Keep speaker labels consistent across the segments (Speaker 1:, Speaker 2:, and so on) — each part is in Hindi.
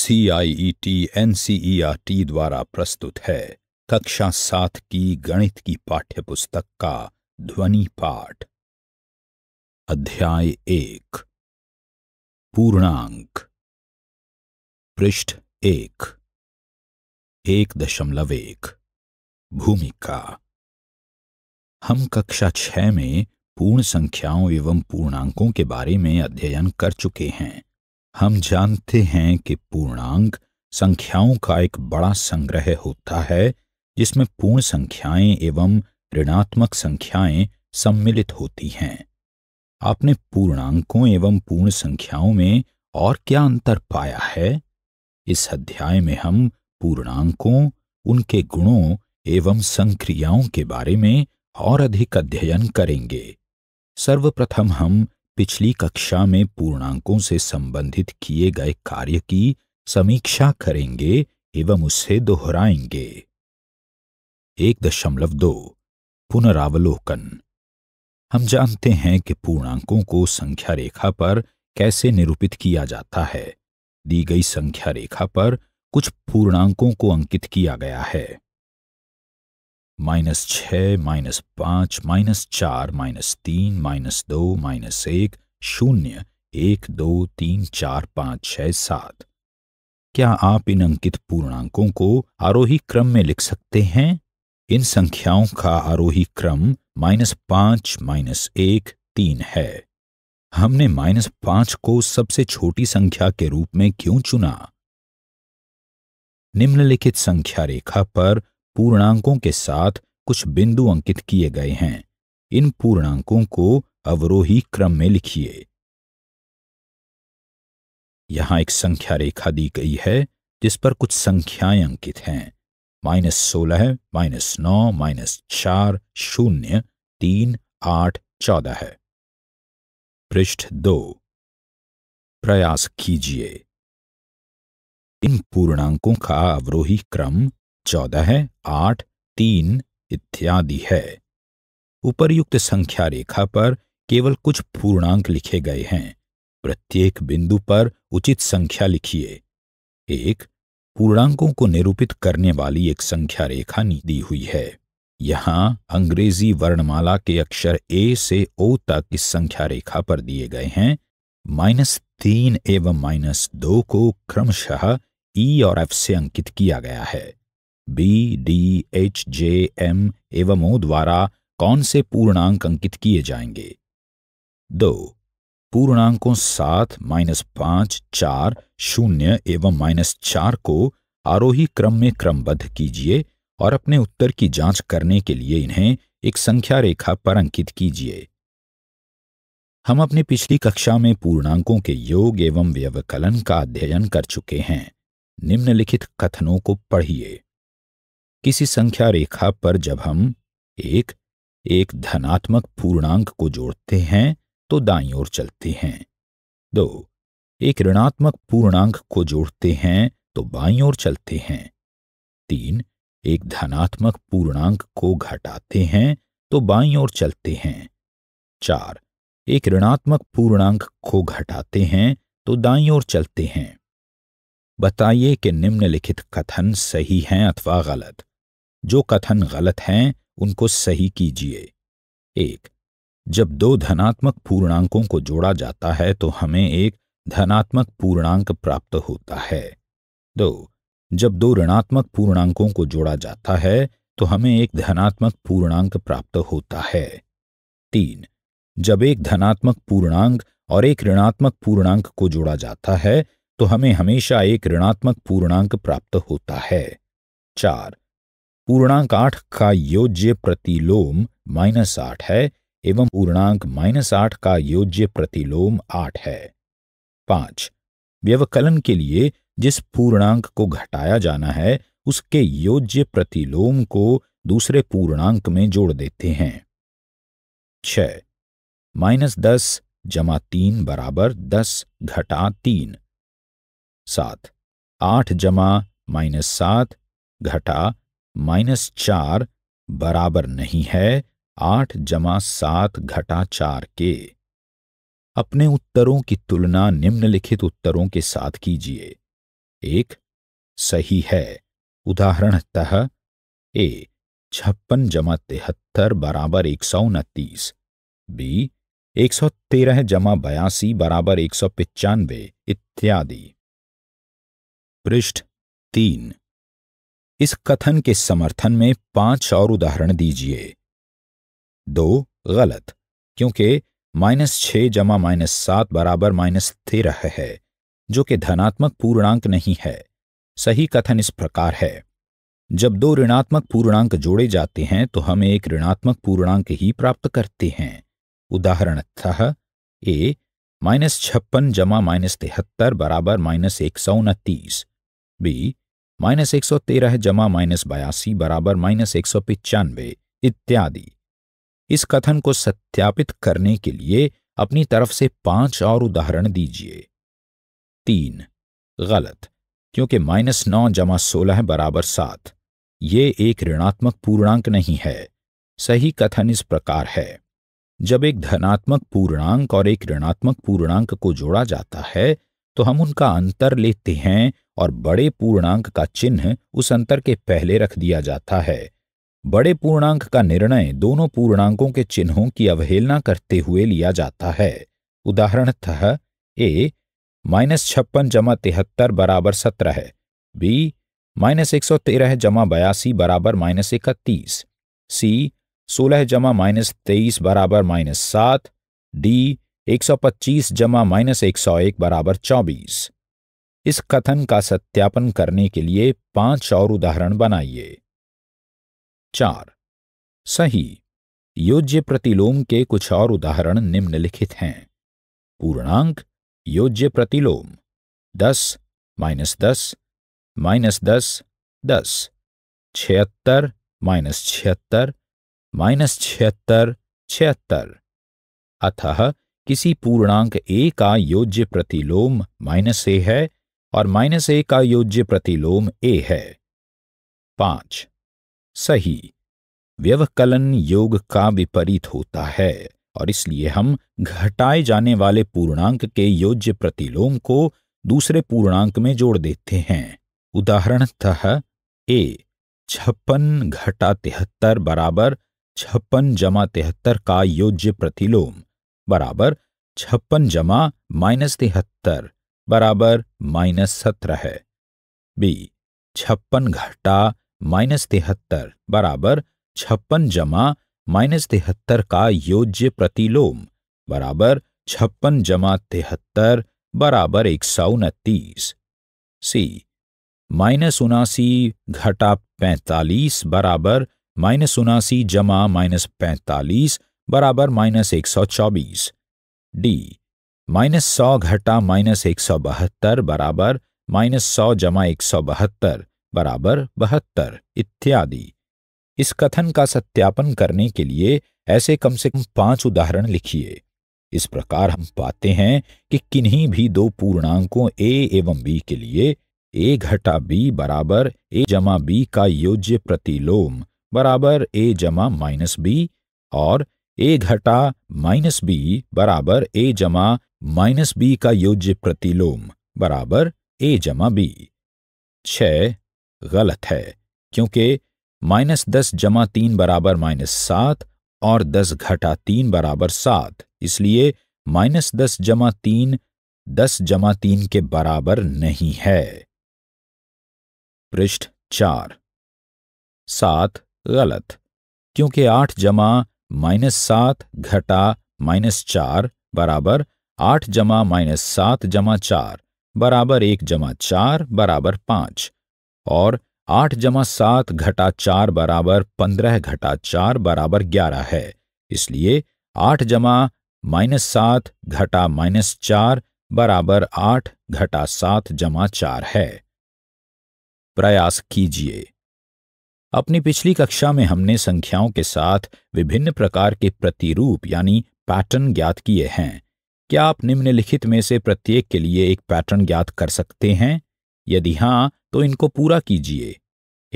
Speaker 1: C I T N R T द्वारा प्रस्तुत है कक्षा सात की गणित की पाठ्यपुस्तक का ध्वनि पाठ अध्याय एक पूर्णांक पृष्ठ एक एक दशमलव एक भूमिका हम कक्षा छह में पूर्ण संख्याओं एवं पूर्णांकों के बारे में अध्ययन कर चुके हैं हम जानते हैं कि पूर्णांक संख्याओं का एक बड़ा संग्रह होता है जिसमें पूर्ण संख्याएं एवं ऋणात्मक संख्याएं सम्मिलित होती हैं आपने पूर्णांकों एवं पूर्ण संख्याओं में और क्या अंतर पाया है इस अध्याय में हम पूर्णांकों उनके गुणों एवं संक्रियाओं के बारे में और अधिक अध्ययन करेंगे सर्वप्रथम हम पिछली कक्षा में पूर्णांकों से संबंधित किए गए कार्य की समीक्षा करेंगे एवं उसे दोहराएंगे एक दशमलव दो पुनरावलोकन हम जानते हैं कि पूर्णांकों को संख्या रेखा पर कैसे निरूपित किया जाता है दी गई संख्या रेखा पर कुछ पूर्णांकों को अंकित किया गया है माइनस छ माइनस पाँच माइनस चार माइनस तीन माइनस दो माइनस एक शून्य एक दो तीन चार पाँच छ सात क्या आप इन अंकित पूर्णांकों को आरोही क्रम में लिख सकते हैं इन संख्याओं का आरोही क्रम माइनस पाँच माइनस एक तीन है हमने माइनस पांच को सबसे छोटी संख्या के रूप में क्यों चुना निम्नलिखित संख्या रेखा पर पूर्णांकों के साथ कुछ बिंदु अंकित किए गए हैं इन पूर्णांकों को अवरोही क्रम में लिखिए यहां एक संख्या रेखा दी गई है जिस पर कुछ संख्याएं अंकित हैं माइनस सोलह माइनस नौ माइनस चार शून्य तीन आठ चौदह है पृष्ठ दो प्रयास कीजिए इन पूर्णांकों का अवरोही क्रम चौदह आठ तीन इत्यादि है उपरयुक्त संख्या रेखा पर केवल कुछ पूर्णांक लिखे गए हैं प्रत्येक बिंदु पर उचित संख्या लिखिए एक पूर्णांकों को निरूपित करने वाली एक संख्या रेखा दी हुई है यहाँ अंग्रेजी वर्णमाला के अक्षर ए से ओ तक इस संख्या रेखा पर दिए गए हैं माइनस तीन एवं माइनस दो को क्रमशः ई e और एफ से अंकित किया गया है B D H J M एवं ओ द्वारा कौन से पूर्णांक अंकित किए जाएंगे दो पूर्णांकों सात माइनस पांच चार शून्य एवं माइनस चार को आरोही क्रम में क्रमबद्ध कीजिए और अपने उत्तर की जांच करने के लिए इन्हें एक संख्या रेखा पर अंकित कीजिए हम अपने पिछली कक्षा में पूर्णांकों के योग एवं व्यवकलन का अध्ययन कर चुके हैं निम्नलिखित कथनों को पढ़िए किसी संख्या रेखा पर जब हम एक एक धनात्मक पूर्णांक को जोड़ते हैं तो दाई ओर चलते हैं दो एक ऋणात्मक पूर्णांक को जोड़ते हैं तो बाई ओर चलते हैं तीन एक धनात्मक पूर्णांक को घटाते हैं तो बाई ओर चलते हैं चार एक ऋणात्मक पूर्णांक को घटाते हैं तो दाई ओर चलते हैं बताइए कि निम्नलिखित कथन सही हैं अथवा गलत जो कथन गलत हैं उनको सही कीजिए एक जब दो धनात्मक पूर्णांकों को जोड़ा जाता है तो हमें एक धनात्मक पूर्णांक प्राप्त होता है दो जब दो ऋणात्मक पूर्णांकों को जोड़ा जाता है तो हमें एक धनात्मक पूर्णांक प्राप्त होता है तीन जब एक धनात्मक पूर्णांक और एक ऋणात्मक पूर्णांक को जोड़ा जाता है तो हमें हमेशा एक ऋणात्मक पूर्णांक प्राप्त होता है चार पूर्णांक आठ का योज्य प्रतिलोम माइनस आठ है एवं पूर्णांक माइनस आठ का योज्य प्रतिलोम आठ है पांच व्यवकलन के लिए जिस पूर्णांक को घटाया जाना है उसके योज्य प्रतिलोम को दूसरे पूर्णांक में जोड़ देते हैं छ माइनस दस जमा तीन बराबर दस घटा तीन सात आठ जमा माइनस सात घटा माइनस चार बराबर नहीं है आठ जमा सात घटा चार के अपने उत्तरों की तुलना निम्नलिखित उत्तरों के साथ कीजिए एक सही है उदाहरणतः ए छप्पन जमा तिहत्तर बराबर एक सौ उनतीस बी एक सौ तेरह जमा बयासी बराबर एक सौ पिचानवे इत्यादि पृष्ठ तीन इस कथन के समर्थन में पांच और उदाहरण दीजिए दो गलत क्योंकि माइनस छ जमा माइनस सात बराबर माइनस तेरह है जो कि धनात्मक पूर्णांक नहीं है सही कथन इस प्रकार है जब दो ऋणात्मक पूर्णांक जोड़े जाते हैं तो हम एक ऋणात्मक पूर्णांक ही प्राप्त करते हैं उदाहरणतः ए माइनस छप्पन जमा माइनस तिहत्तर बराबर माइनस एक सौ उनतीस बी माइनस एक सौ तेरह जमा माइनस बयासी बराबर माइनस एक सौ पिचानवे इत्यादि इस कथन को सत्यापित करने के लिए अपनी तरफ से पांच और उदाहरण दीजिए तीन गलत क्योंकि माइनस नौ जमा सोलह बराबर सात ये एक ऋणात्मक पूर्णांक नहीं है सही कथन इस प्रकार है जब एक धनात्मक पूर्णांक और एक ऋणात्मक पूर्णांक को जोड़ा जाता है तो हम उनका अंतर लेते हैं और बड़े पूर्णांक का चिन्ह उस अंतर के पहले रख दिया जाता है बड़े पूर्णांक का निर्णय दोनों पूर्णांकों के चिन्हों की अवहेलना करते हुए लिया जाता है उदाहरणतः ए माइनस छप्पन जमा तिहत्तर बराबर सत्रह है बी माइनस एक सौ तेरह जमा बयासी बराबर माइनस इकतीस सी सोलह जमा माइनस तेईस बराबर माइनस सात डी 125 जमा माइनस एक सौ एक बराबर चौबीस इस कथन का सत्यापन करने के लिए पांच और उदाहरण बनाइए चार सही योज्य प्रतिलोम के कुछ और उदाहरण निम्नलिखित हैं पूर्णांक योज्य प्रतिलोम दस माइनस दस माइनस दस दस छिहत्तर माइनस छिहत्तर माइनस छिहत्तर छिहत्तर अतः किसी पूर्णांक ए का योज्य प्रतिलोम माइनस ए है और माइनस ए का योज्य प्रतिलोम ए है पांच सही व्यवकलन योग का विपरीत होता है और इसलिए हम घटाए जाने वाले पूर्णांक के योज्य प्रतिलोम को दूसरे पूर्णांक में जोड़ देते हैं उदाहरणतः ए छप्पन घटा तिहत्तर बराबर छप्पन जमा तिहत्तर का योज्य प्रतिलोम बराबर छप्पन जमा माइनस तिहत्तर बराबर माइनस सत्रह है बी छप्पन घटा माइनस तिहत्तर बराबर छप्पन जमा माइनस तिहत्तर का योज्य प्रतिलोम बराबर छप्पन जमा तिहत्तर बराबर एक सौ उनतीस सी माइनस उनासी घटा पैंतालीस बराबर माइनस उनासी जमा माइनस पैंतालीस बराबर माइनस एक सौ चौबीस डी माइनस सौ घटा माइनस एक सौ बहत्तर बराबर माइनस सौ जमा एक सौ बहत्तर बराबर बहत्तर इत्यादि इस कथन का सत्यापन करने के लिए ऐसे कम से कम पांच उदाहरण लिखिए इस प्रकार हम पाते हैं कि किन्हीं भी दो पूर्णांकों ए एवं बी के लिए ए घटा बी बराबर ए जमा बी का योज्य प्रतिलोम बराबर ए जमा माइनस बी और ए घटा माइनस बी बराबर ए जमा माइनस बी का योज्य प्रतिलोम बराबर ए जमा बी छ गलत है क्योंकि माइनस दस जमा तीन बराबर माइनस सात और दस घटा तीन बराबर सात इसलिए माइनस दस जमा तीन दस जमा तीन के बराबर नहीं है पृष्ठ चार सात गलत क्योंकि आठ जमा माइनस सात घटा माइनस चार बराबर आठ जमा माइनस सात जमा चार बराबर एक जमा चार बराबर पाँच और आठ जमा सात घटा चार बराबर पंद्रह घटा चार बराबर ग्यारह है इसलिए आठ जमा माइनस सात घटा माइनस चार बराबर आठ घटा सात जमा चार है प्रयास कीजिए अपनी पिछली कक्षा में हमने संख्याओं के साथ विभिन्न प्रकार के प्रतिरूप यानी पैटर्न ज्ञात किए हैं क्या आप निम्नलिखित में से प्रत्येक के लिए एक पैटर्न ज्ञात कर सकते हैं यदि हाँ तो इनको पूरा कीजिए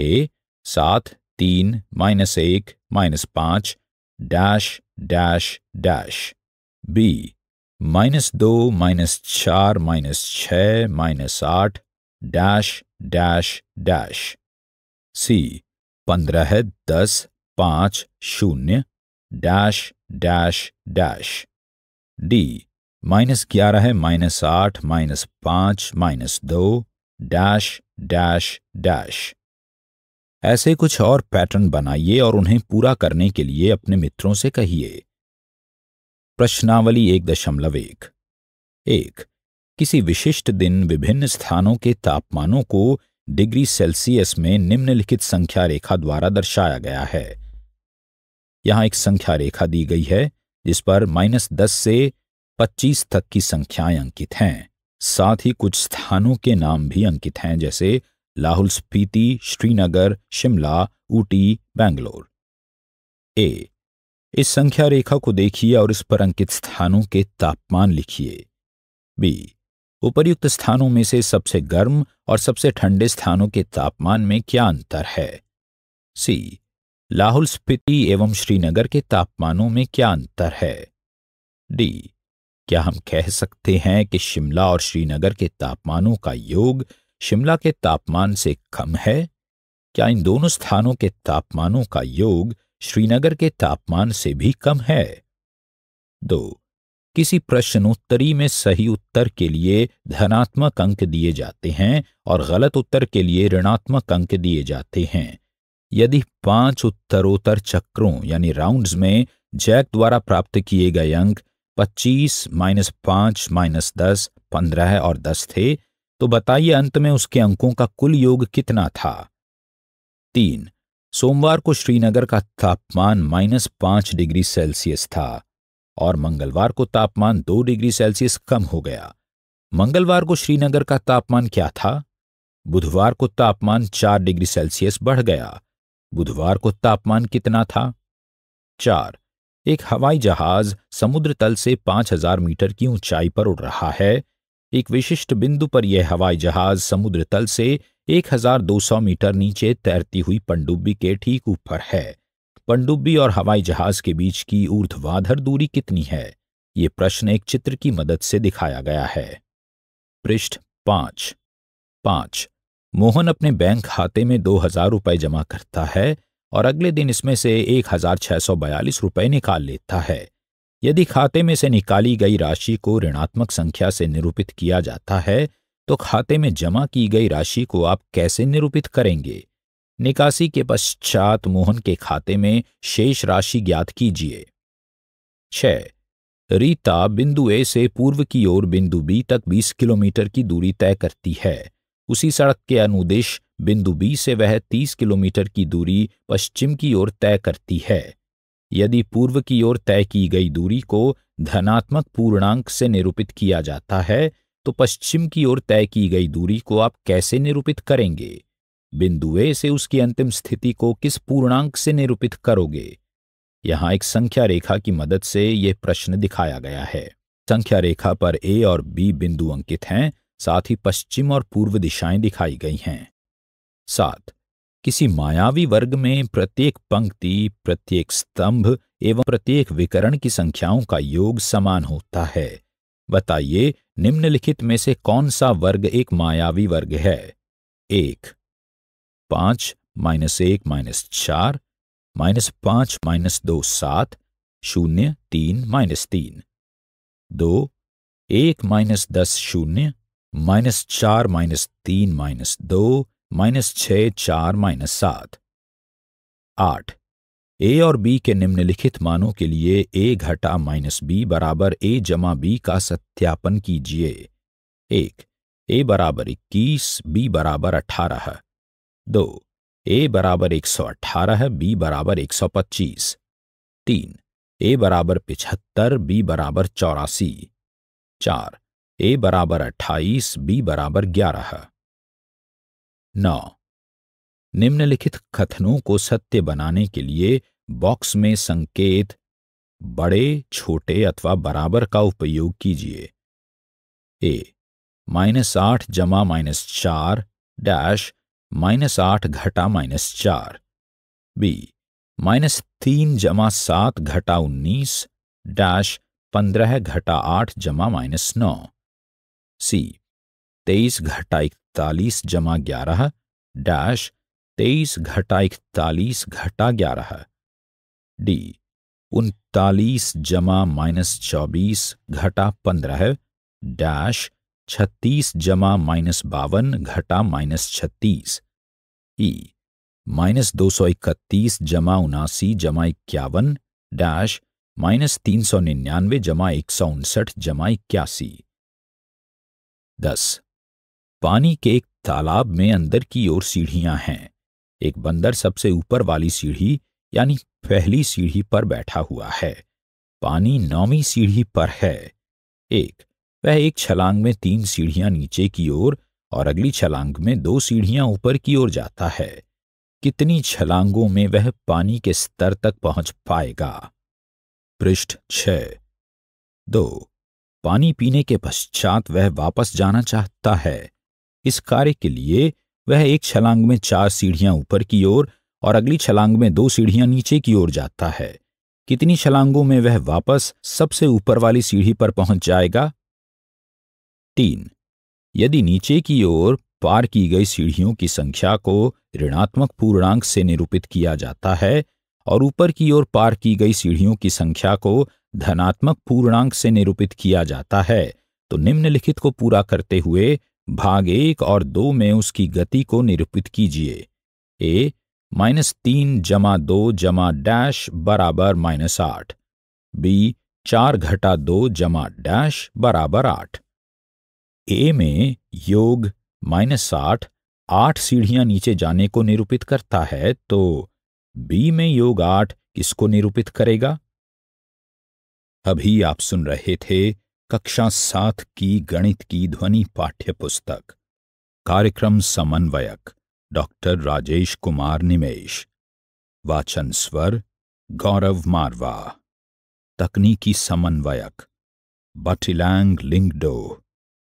Speaker 1: ए सात तीन माइनस एक माइनस पांच dash dash dash B minus दो माइनस चार माइनस छ माइनस आठ डैश डैश डैश सी पंद्रह दस पाँच शून्य dash dash dash D minus ग्यारह है माइनस आठ माइनस पाँच माइनस दो डैश डैश डैश ऐसे कुछ और पैटर्न बनाइए और उन्हें पूरा करने के लिए अपने मित्रों से कहिए प्रश्नावली एक दशमलव एक एक किसी विशिष्ट दिन विभिन्न स्थानों के तापमानों को डिग्री सेल्सियस में निम्नलिखित संख्या रेखा द्वारा दर्शाया गया है यहां एक संख्या रेखा दी गई है जिस पर माइनस दस से पच्चीस तक की संख्याएं अंकित हैं साथ ही कुछ स्थानों के नाम भी अंकित हैं जैसे लाहुल स्पीति श्रीनगर शिमला ऊटी बैंगलोर ए इस संख्या रेखा को देखिए और इस पर अंकित स्थानों के तापमान लिखिए बी उपर्युक्त स्थानों में से सबसे गर्म और सबसे ठंडे स्थानों के तापमान में क्या अंतर है सी लाहौल स्पीति एवं श्रीनगर के तापमानों में क्या अंतर है डी क्या हम कह सकते हैं कि शिमला और श्रीनगर के तापमानों का योग शिमला के तापमान से कम है क्या इन दोनों स्थानों के तापमानों का योग श्रीनगर के तापमान से भी कम है दो किसी प्रश्नोत्तरी में सही उत्तर के लिए धनात्मक अंक दिए जाते हैं और गलत उत्तर के लिए ऋणात्मक अंक दिए जाते हैं यदि पांच उत्तरोत्तर चक्रों यानी राउंड्स में जैक द्वारा प्राप्त किए गए अंक 25 माइनस पांच माइनस दस पंद्रह और दस थे तो बताइए अंत में उसके अंकों का कुल योग कितना था तीन सोमवार को श्रीनगर का तापमान माइनस पांच डिग्री सेल्सियस था और मंगलवार को तापमान दो डिग्री सेल्सियस कम हो गया मंगलवार को श्रीनगर का तापमान क्या था बुधवार को तापमान चार डिग्री सेल्सियस बढ़ गया बुधवार को तापमान कितना था चार एक हवाई जहाज समुद्र तल से 5000 मीटर की ऊंचाई पर उड़ रहा है एक विशिष्ट बिंदु पर यह हवाई जहाज समुद्र तल से 1200 मीटर नीचे तैरती हुई पनडुब्बी के ठीक ऊपर है पनडुब्बी और हवाई जहाज के बीच की ऊर्ध्वाधर दूरी कितनी है ये प्रश्न एक चित्र की मदद से दिखाया गया है पृष्ठ पांच पांच मोहन अपने बैंक खाते में दो हजार रुपये जमा करता है और अगले दिन इसमें से एक हजार छह सौ बयालीस रुपये निकाल लेता है यदि खाते में से निकाली गई राशि को ऋणात्मक संख्या से निरूपित किया जाता है तो खाते में जमा की गई राशि को आप कैसे निरूपित करेंगे निकासी के पश्चात मोहन के खाते में शेष राशि ज्ञात कीजिए छह रीता बिंदु ए से पूर्व की ओर बिंदु बी तक 20 किलोमीटर की दूरी तय करती है उसी सड़क के अनुदेश बिंदु बी से वह 30 किलोमीटर की दूरी पश्चिम की ओर तय करती है यदि पूर्व की ओर तय की गई दूरी को धनात्मक पूर्णांक से निरूपित किया जाता है तो पश्चिम की ओर तय की गई दूरी को आप कैसे निरूपित करेंगे बिंदु ए से उसकी अंतिम स्थिति को किस पूर्णांक से निरूपित करोगे यहां एक संख्या रेखा की मदद से यह प्रश्न दिखाया गया है संख्या रेखा पर ए और बी बिंदु अंकित हैं साथ ही पश्चिम और पूर्व दिशाएं दिखाई गई हैं सात किसी मायावी वर्ग में प्रत्येक पंक्ति प्रत्येक स्तंभ एवं प्रत्येक विकरण की संख्याओं का योग समान होता है बताइए निम्नलिखित में से कौन सा वर्ग एक मायावी वर्ग है एक पाँच माइनस एक माइनस चार माइनस पाँच माइनस दो सात शून्य तीन माइनस तीन दो एक माइनस दस शून्य माइनस चार माइनस तीन माइनस दो माइनस छः चार माइनस सात आठ ए और बी के निम्नलिखित मानों के लिए ए घटा माइनस बी बराबर ए जमा बी का सत्यापन कीजिए एक ए बराबर इक्कीस बी बराबर अठारह दो ए बराबर एक सौ अट्ठारह बी बराबर एक सौ पच्चीस तीन ए बराबर पिछहत्तर बी बराबर चौरासी चार ए बराबर अट्ठाईस बी बराबर ग्यारह नौ निम्नलिखित कथनों को सत्य बनाने के लिए बॉक्स में संकेत बड़े छोटे अथवा बराबर का उपयोग कीजिए ए माइनस आठ जमा माइनस चार डैश माइनस आठ घटा माइनस चार बी माइनस तीन जमा सात घटा उन्नीस डैश पंद्रह घटा आठ जमा माइनस नौ सी तेईस घटा इकतालीस जमा ग्यारह डैश तेईस घटा इकतालीस घटा ग्यारह डी उनतालीस जमा माइनस चौबीस घटा पंद्रह डैश छत्तीस जमा माइनस बावन घटा माइनस छत्तीस ई माइनस दो सौ इकतीस जमा उनासी जमा इक्यावन डैश माइनस तीन सौ निन्यानवे जमा एक सौ उनसठ जमा इक्यासी दस पानी के एक तालाब में अंदर की ओर सीढ़ियां हैं एक बंदर सबसे ऊपर वाली सीढ़ी यानी पहली सीढ़ी पर बैठा हुआ है पानी नौवीं सीढ़ी पर है एक वह एक छलांग में तीन सीढ़ियां नीचे की ओर और अगली छलांग में दो सीढ़ियां ऊपर की ओर जाता है कितनी छलांगों में वह पानी के स्तर तक पहुंच पाएगा पृष्ठ छ दो पानी पीने के पश्चात वह वापस जाना चाहता है इस कार्य के लिए वह एक छलांग में चार सीढ़ियां ऊपर की ओर और, और अगली छलांग में दो सीढ़ियां नीचे की ओर जाता है कितनी छलांगों में वह वापस सबसे ऊपर वाली सीढ़ी पर पहुंच जाएगा तीन यदि नीचे की ओर पार की गई सीढ़ियों की संख्या को ऋणात्मक पूर्णांक से निरूपित किया जाता है और ऊपर की ओर पार की गई सीढ़ियों की संख्या को धनात्मक पूर्णांक से निरूपित किया जाता है तो निम्नलिखित को पूरा करते हुए भाग एक और दो में उसकी गति को निरूपित कीजिए ए माइनस तीन जमा दो जमा डैश बराबर माइनस आठ बी चार घटा दो जमा डैश बराबर आठ ए में योग माइनस साठ आठ सीढ़ियां नीचे जाने को निरूपित करता है तो बी में योग आठ किसको निरूपित करेगा अभी आप सुन रहे थे कक्षा सात की गणित की ध्वनि पाठ्य पुस्तक कार्यक्रम समन्वयक डॉक्टर राजेश कुमार निमेश वाचन स्वर गौरव मारवा तकनीकी समन्वयक बटिलैंग लिंगडो